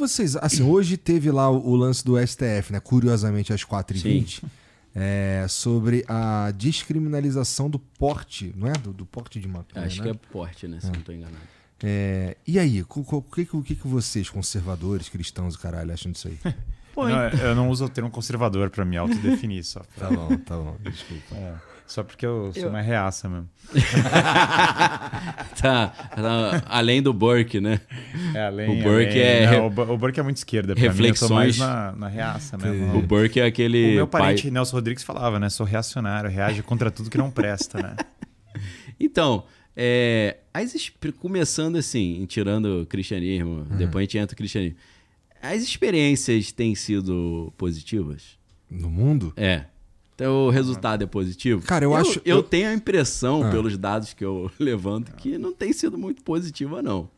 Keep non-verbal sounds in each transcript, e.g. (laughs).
vocês. Assim, hoje teve lá o, o lance do STF, né? Curiosamente, às 4h20. É, sobre a descriminalização do porte, não é? Do, do porte de maconha. Acho né? que é porte, né? Se não estou enganado. É. é, e aí, o que, que, que vocês, conservadores, cristãos e caralho, acham disso aí? Pô, não, eu não uso o termo conservador para me autodefinir só. Pra... Tá bom, tá bom, desculpa. É. Só porque eu sou eu... uma reaça mesmo. (laughs) tá, tá, Além do Burke, né? É, além, o Burke além, é. Não, o Burke é muito esquerda. reflexões. Mim, mais na, na reaça mesmo. O Burke é aquele. O meu parente pai... Nelson Rodrigues falava, né? Sou reacionário, reage contra tudo que não presta, né? (laughs) então. É, as, começando assim, tirando o cristianismo, uhum. depois a gente entra o cristianismo. As experiências têm sido positivas? No mundo? É. Então, o resultado é positivo? Cara, eu, eu acho. Eu, tenho a impressão, ah. pelos dados que eu (laughs) levanto, que não tem sido muito positiva, não.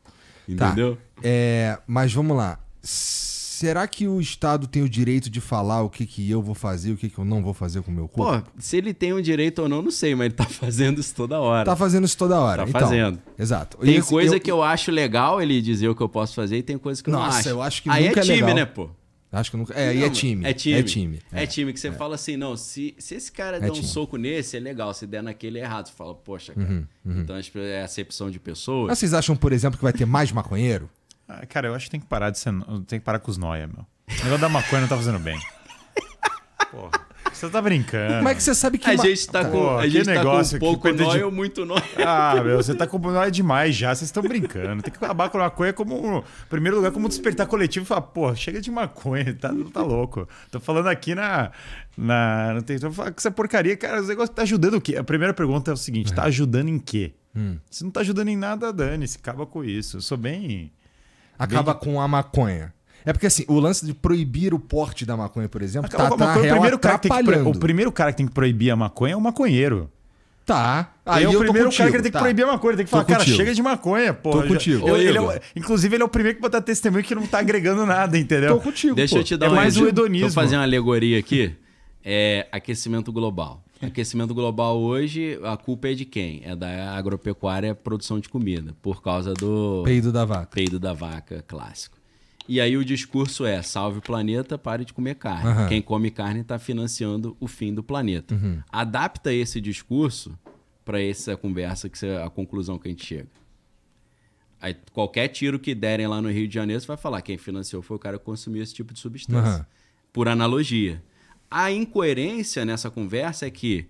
Tá. Entendeu? Tá. É, mas vamos lá. Será que o Estado tem o direito de falar o que, que eu vou fazer e o que, que eu não vou fazer com o meu corpo? Pô, se ele tem o um direito ou não, não sei, mas ele tá (laughs) fazendo isso toda hora. Tá fazendo isso toda hora. Tá então, fazendo. Exato. Tem coisa eu... que eu acho legal ele dizer o que eu posso fazer e tem coisa que eu Nossa, não acho. Nossa, eu acho que Aí nunca é, é time, é legal. né, pô? Acho que nunca. É, é não, e é, é time. É time. É time. É, é time que você é. fala assim, não, se, se esse cara é der um soco nesse, é legal. Se der naquele, é errado. Você fala, poxa, cara. Uhum, uhum. Então é acepção de pessoas. Mas vocês acham, por exemplo, que vai ter mais maconheiro? Ah, cara, eu acho que tem que parar de ser. Tem que parar com os noia, meu. O negócio da maconha não tá fazendo bem. (laughs) Porra você tá brincando. Como é que você sabe que... A ma... gente tá Pô, tá. com, a gente negócio, tá com um pouco nóia de... ou muito nóia. Ah, meu, você tá com nóia demais já, vocês estão brincando. Tem que acabar com a maconha como... primeiro lugar, como despertar coletivo e falar, pô, chega de maconha, tá, tá louco. Tô falando aqui na... na não tem, tô falando que essa porcaria, cara, os negócios tá ajudando o quê? A primeira pergunta é o seguinte, tá ajudando em quê? Hum. não tá ajudando em nada, dane-se, acaba com isso. Eu sou bem... Acaba bem... com a maconha. É porque assim, o lance de proibir o porte da maconha, por exemplo, Acabou tá, tá real, o, primeiro cara que, o primeiro cara que tem que proibir a maconha é o maconheiro. Tá. É Aí é o primeiro contigo. cara que ele tem que tá. proibir a maconha. Ele tem que tô falar, contigo. cara, chega de maconha, pô. Tô já... contigo. ele é inclusive, ele é o primeiro que botar testemunho que não tá agregando nada, entendeu? Tô contigo. Deixa pô. eu te dar é mais um hedonismo. Vou fazer uma alegoria aqui. É aquecimento global. Aquecimento global hoje, a culpa é de quem? É da agropecuária produção de comida, por causa do. Peido da vaca. Peido da vaca clássico. E aí o discurso é: salve o planeta, pare de comer carne. Uhum. Quem come carne está financiando o fim do planeta. Uhum. Adapta esse discurso para essa conversa, que é a conclusão que a gente chega. Aí, qualquer tiro que derem lá no Rio de Janeiro, você vai falar: quem financiou foi o cara que consumiu esse tipo de substância. Uhum. Por analogia. A incoerência nessa conversa é que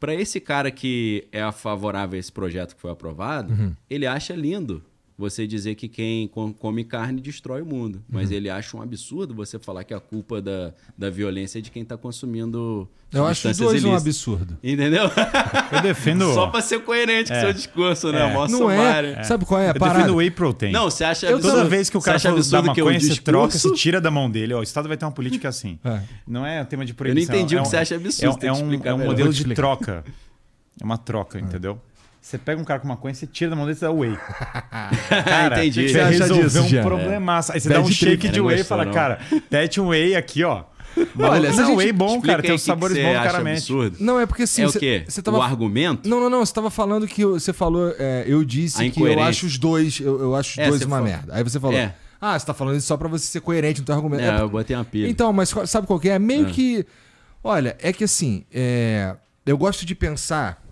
para esse cara que é favorável a esse projeto que foi aprovado, uhum. ele acha lindo você dizer que quem come carne destrói o mundo. Mas uhum. ele acha um absurdo você falar que a culpa da, da violência é de quem está consumindo. Eu acho os dois ilícitas. um absurdo. Entendeu? Eu defendo. (laughs) Só para ser coerente é. com o seu discurso, né? é. né? não é. sumário. é. Sabe qual é a parada? Eu defendo whey protein. Não, você acha absurdo. Toda vez que o cara absurdo da maconha, que eu discurso... troca, se tira da mão dele. Ó, o Estado vai ter uma política assim. É. Não é tema de proibição. Eu não entendi é o que um, você acha é absurdo. É, um, é um modelo de troca. É uma troca, é. entendeu? Você pega um cara com maconha, você tira da mão dele e dá whey. (laughs) cara, entendi. Você resolveu disso, um já, problemaço. Aí você é. dá um shake de whey e fala, não. cara, pede um whey aqui, ó. olha, não, gente, whey bom, cara. Tem os sabores bons, cara. absurdo. Não, é porque assim. É o quê? Cê, tava... O argumento? Não, não, não. Você tava falando que você falou. É, eu disse que eu acho os dois. Eu, eu acho os é, dois uma falou. merda. Aí você falou. É. Ah, você tá falando isso só pra você ser coerente no teu argumento. É, é eu botei uma pilha. Então, mas sabe qual que é? é meio ah. que. Olha, é que assim. Eu gosto de pensar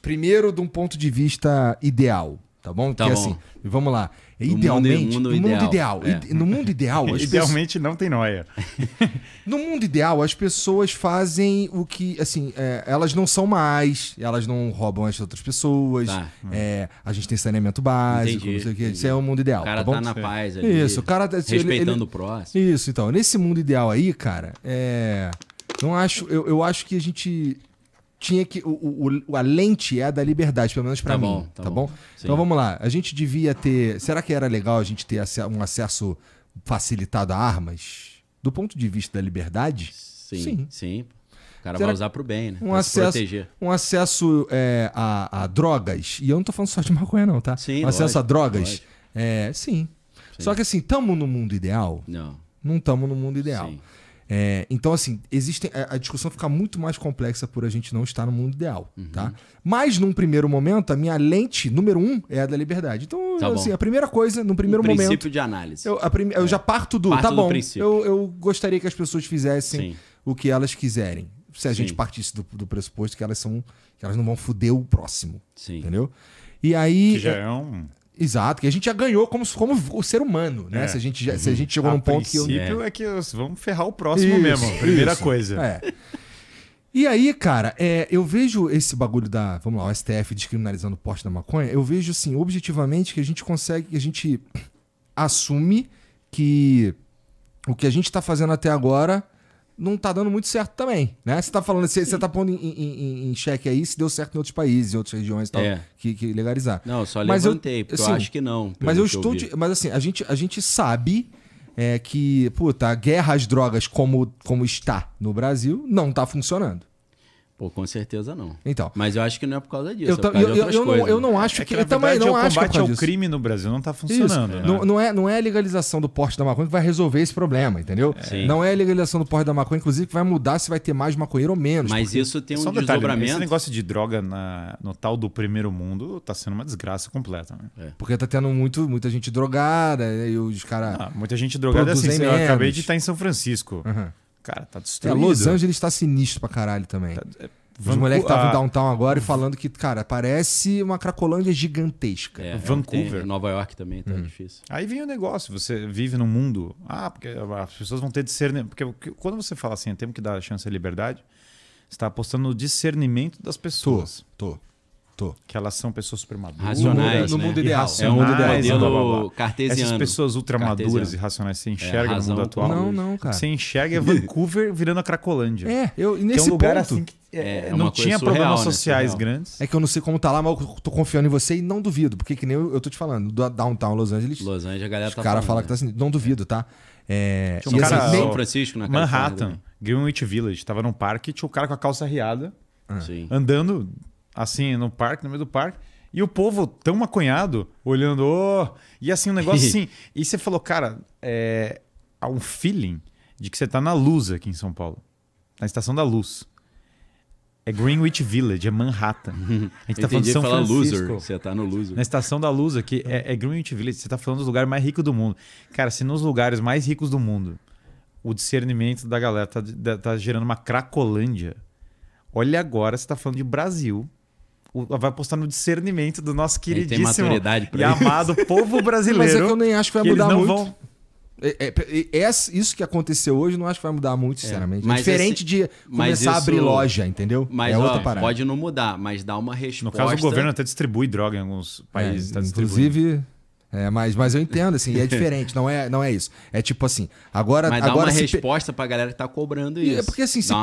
primeiro de um ponto de vista ideal, tá bom? Tá Porque bom. assim, vamos lá. Idealmente, no mundo, no mundo ideal. ideal é. No mundo ideal. (laughs) Idealmente pessoas... não tem noia. (laughs) no mundo ideal, as pessoas fazem o que. Assim, é, elas não são mais, elas não roubam as outras pessoas. Tá. É, a gente tem saneamento básico, entendi, não sei o que. Isso é o mundo ideal. O tá cara tá, tá na paz ali. Isso, o cara. Tá- respeitando ele, ele... o próximo. Isso, então. Nesse mundo ideal aí, cara, é. Não acho, eu, eu acho que a gente tinha que. O, o, a lente é a da liberdade, pelo menos para tá mim. Bom, tá, tá, bom? bom? Então vamos lá. A gente devia ter. Será que era legal a gente ter um acesso facilitado a armas? Do ponto de vista da liberdade? Sim. Sim. sim. O cara será vai usar pro bem, né? Um pra acesso, proteger. Um acesso é, a, a, drogas. E eu não tô falando só de maconha, não, tá? Sim, um lógico, acesso a drogas. É, sim. sim. Só que assim, tamo no mundo ideal? Não. Não tamo no mundo ideal. Sim. É, então, assim, existem. É, a, discussão fica muito mais complexa por a gente não estar no mundo ideal, uhum. tá? Mas, num primeiro momento, a minha lente número um é a da liberdade. Então, tá assim, a primeira coisa, num primeiro o princípio momento. princípio de análise. Eu, prim, eu é. já parto do. Parto tá bom. Do eu, eu, gostaria que as pessoas fizessem Sim. o que elas quiserem. Se a Sim. gente partisse do, do, pressuposto que elas são. que elas não vão foder o próximo. Sim. Entendeu? E aí. Que já é, é um. Exato, que a gente já ganhou como, como o ser humano, né? É. Se, a gente já, uhum. se a uhum. gente chegou a num ponto que o É. é que vamos ferrar o próximo isso, mesmo, primeira isso. coisa. É. E aí, cara, é, eu vejo esse bagulho da, vamos lá, o STF descriminalizando o porte da maconha, eu vejo assim, objetivamente, que a gente consegue, que a gente assume que o que a gente está fazendo até agora não tá dando muito certo também, né? Você tá falando, você, tá pondo em, em, em, xeque aí se deu certo em outros países, em outras regiões e tal, é. que, que legalizar. Não, só mas levantei, eu, porque assim, eu acho que não. Mas eu estou... mas assim, a gente, a gente sabe é, que, puta, a guerra às drogas como, como está no Brasil não tá funcionando. Pô, com certeza não. Então. Mas eu acho que não é por causa disso. Eu, tá, é eu, eu, eu não, eu não acho é que. que eu também não acho que. É o combate ao crime no Brasil não está funcionando. Né? Não, não, é, não é a legalização do porte da maconha que vai resolver esse problema, entendeu? É. Não é a legalização do porte da maconha, inclusive, que vai mudar se vai ter mais maconheiro ou menos. Mas isso tem um Só um detalhe, desdobramento. Esse negócio de droga na, no tal do primeiro mundo está sendo uma desgraça completa. Né? É. Porque está tendo muito, muita gente drogada e os caras. Ah, muita gente drogada é assim. Eu acabei de estar tá em São Francisco. Uhum cara, tá destruído. É, Los Angeles tá sinistro pra caralho também. Tá, é, Van... Os moleques estavam ah, downtown agora e falando que, cara, parece uma Cracolândia gigantesca. É, Vancouver. É, Nova York também tá hum. difícil. Aí vem o negócio, você vive num mundo. Ah, porque as pessoas vão ter discernimento. Porque quando você fala assim, temos que dar a chance à liberdade, você está apostando no discernimento das pessoas. Tô, tô. Tô. Que elas são pessoas super maduras. Racionais. Né? Né? No, né? mundo ideal. É um mundo ideal. cartesiano. Essas pessoas ultramaduras e racionais, você é, enxerga é, no mundo atual? Não, não, cara. Você enxerga é Vancouver virando a Cracolândia. É, eu, nesse é um lugar ponto, assim que é, é não tinha surreal, problemas né? sociais né? grandes. É que eu não sei como tá lá, mas eu tô confiando em você e não duvido, porque que nem eu, eu tô te falando, do Downtown Los Angeles. Los Angeles, a galera os tá. falam que tá assim, não duvido, tá? É, tinha um assim, cara, assim, São Francisco na Manhattan, Greenwich Village, tava num parque, tinha o um cara com a calça riada, ah. andando assim, no parque, no meio do parque. E o povo tão maconhado, olhando, oh! e assim, um negócio (laughs) assim. E você falou, cara, é... há um feeling de que você tá na luz aqui em São Paulo na estação da luz. É Greenwich Village, é Manhattan. (laughs) A gente tá falando de São falar Francisco. Loser. Você tá no loser. Na estação da luz aqui, é, é Greenwich Village. Você tá falando dos lugares mais ricos do mundo. Cara, se nos lugares mais ricos do mundo o discernimento da galera tá, tá gerando uma cracolândia, olha agora, você tá falando de Brasil, vai apostar no discernimento do nosso queridíssimo e amado (laughs) povo brasileiro. Mas é que eu nem acho que vai que mudar muito. Vão... É, é, é, isso que aconteceu hoje não acho que vai mudar muito, é, sinceramente. É, mas diferente esse, de começar isso, a abrir loja, entendeu? Mas é ó, parada. pode não mudar, mas dá uma resposta. No caso, o governo até distribui droga em alguns países. É, tá inclusive... É, mas, mas eu entendo, assim, e é diferente, não é, não é isso. É tipo assim, agora. Mas dá agora, uma resposta pe... pra galera que tá cobrando é isso. é porque assim, dá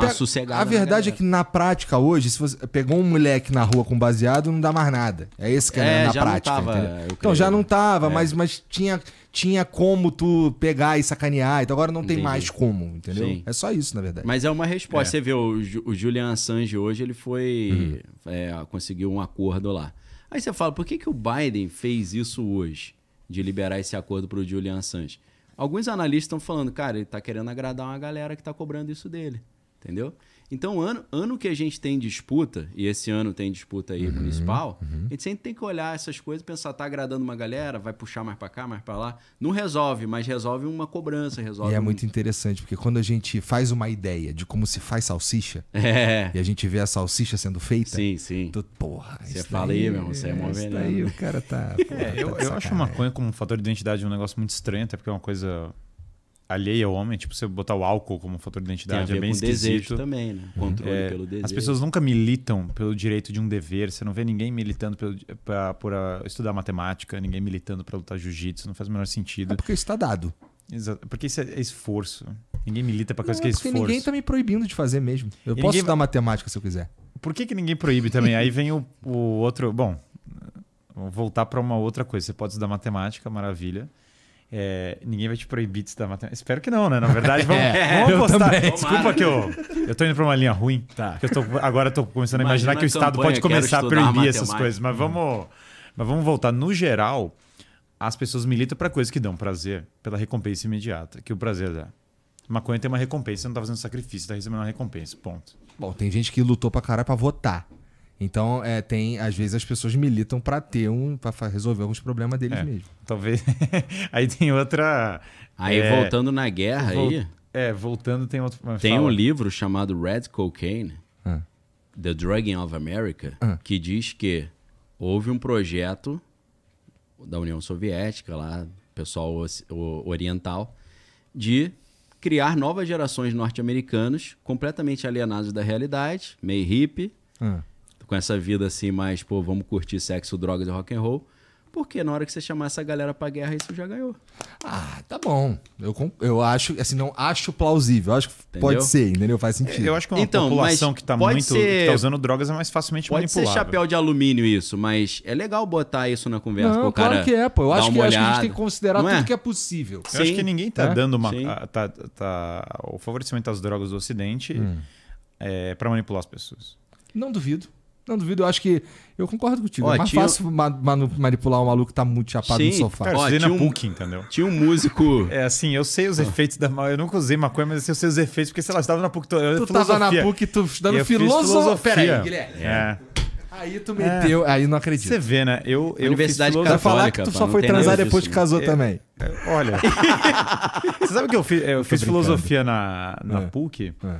uma A verdade é que na prática hoje, se você pegou um moleque na rua com baseado, não dá mais nada. É esse que é, é né, na prática. Tava, então já não tava, é. mas, mas tinha, tinha como tu pegar e sacanear. Então agora não Entendi. tem mais como, entendeu? Sim. É só isso, na verdade. Mas é uma resposta. É. Você vê, o, o Julian Assange hoje, ele foi. Uhum. É, conseguiu um acordo lá. Aí você fala, por que, que o Biden fez isso hoje? de liberar esse acordo para o Julian Assange. Alguns analistas estão falando, cara, ele está querendo agradar uma galera que está cobrando isso dele, entendeu? Então, ano, ano que a gente tem disputa, e esse ano tem disputa aí uhum, municipal, uhum. a gente sempre tem que olhar essas coisas e pensar, tá agradando uma galera, vai puxar mais para cá, mais para lá. Não resolve, mas resolve uma cobrança, resolve. E é um... muito interessante, porque quando a gente faz uma ideia de como se faz salsicha, (laughs) é. e a gente vê a salsicha sendo feita, sim, sim. Tu, porra, você fala aí, meu irmão, você é, é mó velho. Aí o cara tá. (laughs) É, porra, é, eu, tá eu acho maconha como um fator de identidade um negócio muito estranho, até porque é uma coisa alheia ao homem, tipo você botar o álcool como fator de identidade é bem com esquisito. também, né? Uhum. Controle é, pelo desejo. As pessoas nunca militam pelo direito de um dever, você não vê ninguém militando pelo, pra, por a, ah, estudar matemática, ninguém militando para lutar jiu-jitsu, não faz o menor sentido. É porque isso está é dado. Exato, porque isso é, é esforço. Ninguém milita para coisa não, que é esforço. Ninguém está me proibindo de fazer mesmo. Eu e posso ninguém... estudar matemática se eu quiser. Por que, que ninguém proíbe também? Aí vem o, o outro. Bom, vou voltar para uma outra coisa. Você pode estudar matemática, maravilha. É, ninguém vai te proibir de estudar matemática. Espero que não, né? Na verdade, vamos, (laughs) é, vamos apostar. Também. Desculpa que eu, eu tô indo pra uma linha ruim. Tá. eu tô, agora eu tô começando Imagina a imaginar que o Estado pode começar a proibir essas coisas. Mas, hum. vamos, mas vamos voltar. No geral, as pessoas militam para coisas que dão prazer, pela recompensa imediata, que o prazer dá. Maconha tem uma recompensa, você não tá fazendo sacrifício, tá recebendo uma recompensa. Ponto. Bom, tem gente que lutou pra caralho pra votar. Então, é, tem, às vezes as pessoas militam para ter um, para resolver alguns problemas deles é, mesmos. Talvez. (laughs) aí tem outra. Aí é... voltando na guerra Vol... aí. É, voltando tem outro. Tem Fala. um livro chamado Red Cocaine, ah. The Drugging of America, ah. que diz que houve um projeto da União Soviética lá, pessoal oriental, de criar novas gerações norte-americanos completamente alienados da realidade, meio hippie. Ah com essa vida assim, mais, pô, vamos curtir sexo, drogas e rock and roll. Porque na hora que você chamar essa galera pra guerra, isso já ganhou. Ah, tá bom. Eu, eu acho, assim, não acho plausível. Acho que entendeu? pode ser, entendeu? Faz sentido. Eu acho que uma então, população que tá muito. Ser, que tá usando drogas é mais facilmente pode manipulável. Pode ser chapéu de alumínio isso, mas é legal botar isso na conversa. Não, cara claro que é, pô. Eu acho que, acho que, a gente tem que considerar não é? tudo é? que é possível. Eu Sim. acho que ninguém tá é? dando uma. A, tá, tá, o favorecimento das drogas do Ocidente hum. é, para manipular as pessoas. Não duvido. Não duvido, eu acho que. Eu concordo contigo. É Ó, é mais tinha... fácil ma manipular um maluco que tá muito chapado Sim. no sofá. Cara, Ó, tinha um... entendeu? Tinha um músico. É assim, eu sei os ah. efeitos da Eu nunca usei maconha, mas assim, eu sei os efeitos, porque sei lá, estava na PUC. Tu filosofia. tava na PUC, tu estudando filosofia. filosofia. Pera aí, Guilherme. É. Aí tu meteu, é. aí não acredito. Você vê, né? Eu, eu Universidade fiz Católica. falar que tu só foi transar depois que né? casou é. também. olha. (laughs) Você sabe o que eu fiz? Eu fiz filosofia na, na é. PUC. É.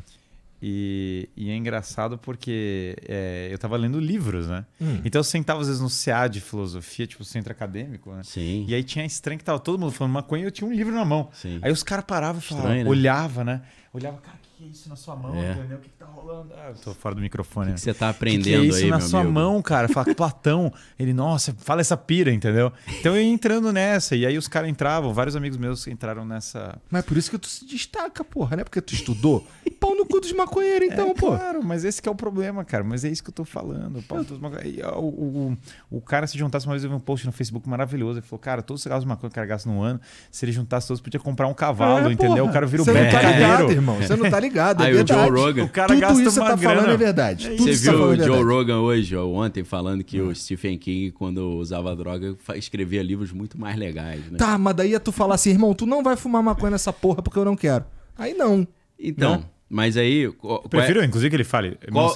E, e, é engraçado porque é, eu tava lendo livros, né? Hum. Então eu sentava às vezes no CA de filosofia, tipo centro acadêmico, né? Sim. E aí tinha estranho que tava todo mundo falando maconha e eu tinha um livro na mão. Sim. Aí os caras paravam e falavam, né? olhava, né? olhava, cara, o que é isso na sua mão, é. O que, que tá rolando? Ah, tô fora do microfone. O que, que, né? você tá aprendendo que que é isso aí, na sua amigo? mão, cara? Fala, Platão. Ele, nossa, fala essa pira, entendeu? Então eu ia entrando nessa. E aí os caras entravam, vários amigos meus entraram nessa. Mas por isso que tu se destaca, porra, né? Porque tu estudou. (laughs) Pau no cu dos maconheiros, é, então, é, pô. Claro, mas esse que é o problema, cara. Mas é isso que eu tô falando. Pau dos maconheiros. O, o, o cara se juntasse uma vez, eu vi um post no Facebook maravilhoso. Ele falou, cara, todos os carros de maconha que o no ano, se ele juntasse todos, podia comprar um cavalo, é, entendeu? Porra. O cara vira o um tá é, irmão. Você não (laughs) tá ligado. É Aí verdade. o Joe Rogan. O cara Tudo gasta isso uma tá é é você tá grana. falando é verdade. Tudo você viu tá o Joe Rogan hoje, ou ontem, falando que hum. o Stephen King, quando usava droga, escrevia livros muito mais legais, né? Tá, mas daí é tu falar assim, irmão, tu não vai fumar maconha nessa porra porque eu não quero. Aí não. Então. Né? Mas aí. Prefiro, é... inclusive, que ele fale. Qual...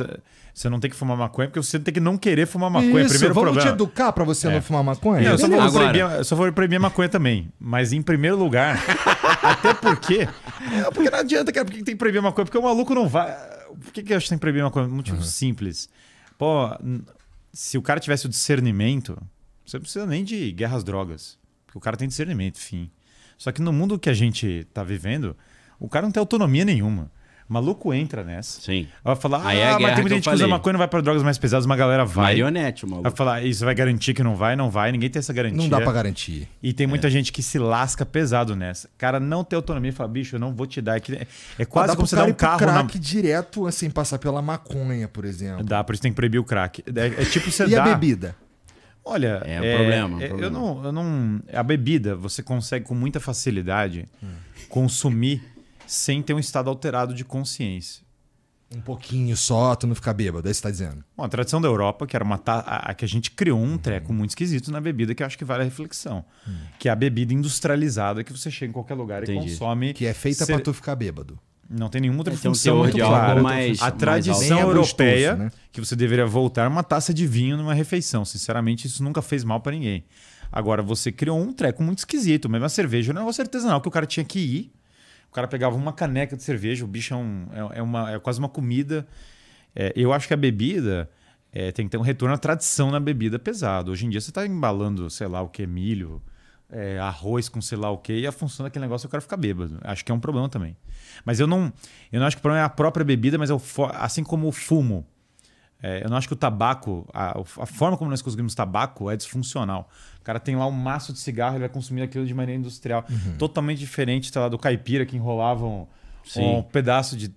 Você não tem que fumar maconha, porque você tem que não querer fumar maconha. É Isso, primeiro vamos problema. te educar para você é. não fumar maconha? Não, eu, só vou Agora... proibir, eu só vou proibir maconha também. Mas em primeiro lugar. (laughs) até porque. É, porque não adianta, cara. Por que tem que proibir maconha? Porque o maluco não vai. Por que, que eu acho que tem que proibir maconha? Muito uhum. simples. Pô, se o cara tivesse o discernimento, você não precisa nem de guerra às drogas. Porque o cara tem discernimento, fim. Só que no mundo que a gente tá vivendo, o cara não tem autonomia nenhuma. Maluco entra nessa. Sim. Ela vai falar, Aí é ah, mas tem muita gente que usa maconha e não vai para drogas mais pesadas, uma galera vai. Marionete, maluco. Ela vai falar, isso vai garantir que não vai, não vai, ninguém tem essa garantia. Não dá pra garantir. E tem muita é. gente que se lasca pesado nessa. Cara, não ter autonomia e falar, bicho, eu não vou te dar. É, que- é ah, quase como você dar um na... crack direto, assim, passar pela maconha, por exemplo. Dá, por isso tem que proibir o crack. É, é tipo você (laughs) e dá... a bebida? Olha, É um problema, é, Eu não, eu não, a bebida você consegue com muita facilidade hum. consumir sem ter um estado alterado de consciência. Um pouquinho só, tu não ficar bêbado, é isso que está dizendo. Bom, a tradição da Europa, que era uma ta... a, que a gente criou um uhum. treco muito esquisito na bebida, que eu acho que vale a reflexão. Uhum. Que é a bebida industrializada que você chega em qualquer lugar Entendi. e consome. Que é feita ser... para tu ficar bêbado. Não tem nenhuma outra é, função muito clara. Mais, a tradição europeia, né? que você deveria voltar, uma taça de vinho numa refeição. Sinceramente, isso nunca fez mal para ninguém. Agora, você criou um treco muito esquisito. Mesmo a cerveja não era é um negócio artesanal que o cara tinha que ir o cara pegava uma caneca de cerveja, o bicho é, um, é, é uma, é quase uma comida. É, eu acho que a bebida é, tem que ter um retorno à tradição na bebida pesado. Hoje em dia você está embalando, sei lá o que, milho, é, arroz com sei lá o que, e a função daquele negócio é o cara ficar bêbado. Acho que é um problema também. Mas eu não, eu não acho que o problema é a própria bebida, mas o assim como o fumo. É, eu não acho que o tabaco, a, a, forma como nós consumimos tabaco é disfuncional. O cara tem lá um maço de cigarro, ele vai consumir aquilo de maneira industrial. Uhum. Totalmente diferente, sei lá, do caipira que enrolavam um pedaço de.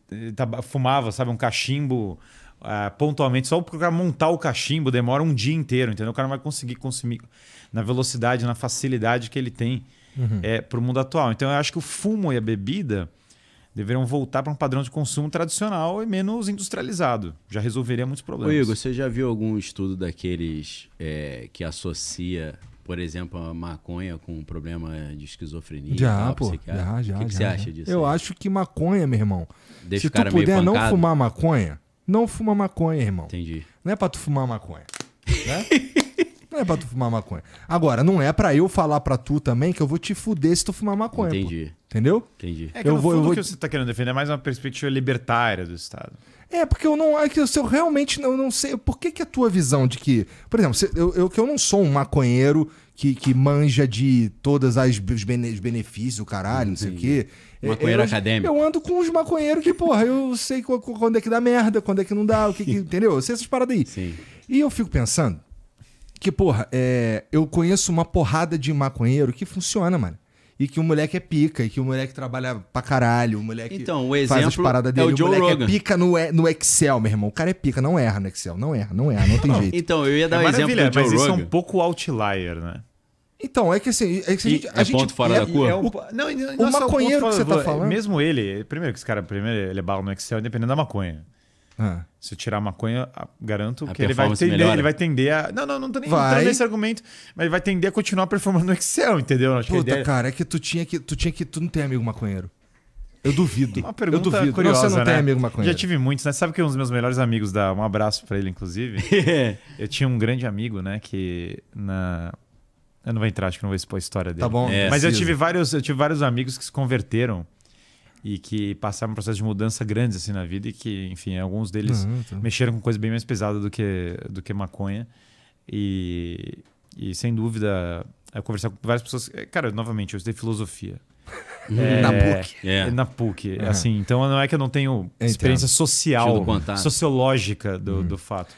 fumava, sabe, um cachimbo. Uh, pontualmente, só para o cara montar o cachimbo demora um dia inteiro, entendeu? O cara não vai conseguir consumir na velocidade, na facilidade que ele tem uhum. é, para o mundo atual. Então eu acho que o fumo e a bebida deveriam voltar para um padrão de consumo tradicional e menos industrializado. Já resolveria muitos problemas. Ô Igor, você já viu algum estudo daqueles é, que associa, por exemplo, a maconha com um problema de esquizofrenia? Já, tal, pô. Já, já. O que, que você já. acha disso? Eu aí? acho que maconha, meu irmão. Deixa se tu puder não fumar maconha, não fuma maconha, irmão. Entendi. Não é para tu fumar maconha. Né? (laughs) é pra tu fumar maconha. Agora, não é pra eu falar pra tu também que eu vou te fuder se tu fumar maconha. Entendi. Pô. Entendeu? Entendi. É que eu no vou, eu vou... o que você tá querendo defender é mais uma perspectiva libertária do Estado. É, porque eu não. É que eu realmente não, não sei. Por que, que a tua visão de que. Por exemplo, eu, eu, que eu não sou um maconheiro que, que manja de todas as os benefícios, o caralho, não sei o quê. Maconheiro eu, acadêmico. Eu ando com uns maconheiros que, porra, eu sei quando é que dá merda, quando é que não dá, o que, que (laughs) Entendeu? Eu sei essas paradas aí. Sim. E eu fico pensando, que, porra, é, eu conheço uma porrada de maconheiro que funciona, mano. E que o moleque é pica, e que o moleque trabalha pra caralho, o moleque então, o faz as paradas é dele, é o, Joe o moleque é Rogan. é pica no, no Excel, meu irmão. O cara é pica, não erra no Excel, não erra, não erra, não tem jeito. Então, eu ia é dar é um exemplo do Joe mas Rogan. isso é um pouco outlier, né? Então, é que assim, é que a gente. a gente, ponto fora é, da curva. É o, não, não, o maconheiro que você tá falando. Mesmo ele, primeiro que esse cara, primeiro, ele é bala no Excel, independente da maconha. Ah. Se eu tirar a maconha, garanto a que ele vai, tender, ele vai tender a. Não, não, não tô nem vai. entrando nesse argumento, mas ele vai tender a continuar performando no Excel, entendeu? Acho Puta, ideia... cara, é que tu tinha que. Tu tinha que. Tu não tem amigo maconheiro. Eu duvido. Uma pergunta eu duvido. curiosa, não, Você não né? tem amigo maconheiro. Já tive muitos, né? Sabe que um dos meus melhores amigos dá um abraço para ele, inclusive? (laughs) eu tinha um grande amigo, né? Que na... Eu não vou entrar, acho que não vou expor a história dele. Tá bom. É, mas eu tive, vários, eu tive vários amigos que se converteram e que passaram um processo de mudança grande assim na vida e que, enfim, alguns deles uhum, tá. mexeram com coisa bem mais pesada do que do que maconha e, e sem dúvida eu é conversar com várias pessoas, é, cara, novamente eu estudei filosofia. Uhum. é, na PUC. É, é. Na PUC, uhum. assim. Então não é que eu não tenho então. experiência social, sociológica do, uhum. do fato.